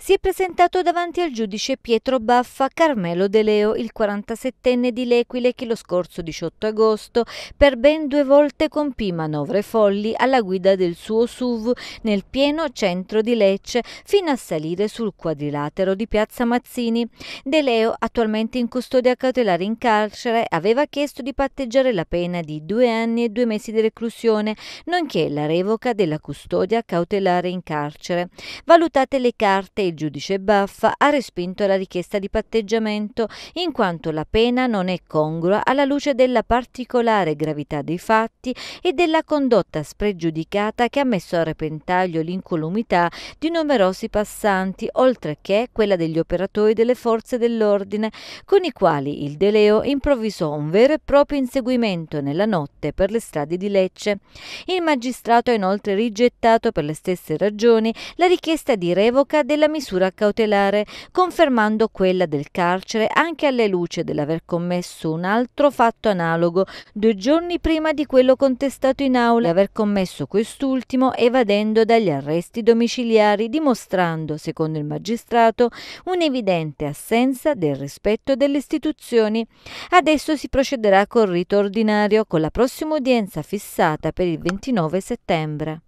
si è presentato davanti al giudice Pietro Baffa Carmelo De Leo, il 47enne di L'Equile, che lo scorso 18 agosto per ben due volte compì manovre folli alla guida del suo SUV nel pieno centro di Lecce, fino a salire sul quadrilatero di Piazza Mazzini. De Leo, attualmente in custodia cautelare in carcere, aveva chiesto di patteggiare la pena di due anni e due mesi di reclusione, nonché la revoca della custodia cautelare in carcere. Valutate le carte il giudice Baffa ha respinto la richiesta di patteggiamento, in quanto la pena non è congrua alla luce della particolare gravità dei fatti e della condotta spregiudicata che ha messo a repentaglio l'incolumità di numerosi passanti, oltre che quella degli operatori delle forze dell'ordine, con i quali il Deleo improvvisò un vero e proprio inseguimento nella notte per le strade di Lecce. Il magistrato ha inoltre rigettato per le stesse ragioni la richiesta di revoca della misura misura cautelare, confermando quella del carcere anche alle luci dell'aver commesso un altro fatto analogo due giorni prima di quello contestato in aula e aver commesso quest'ultimo evadendo dagli arresti domiciliari, dimostrando, secondo il magistrato, un'evidente assenza del rispetto delle istituzioni. Adesso si procederà col rito ordinario con la prossima udienza fissata per il 29 settembre.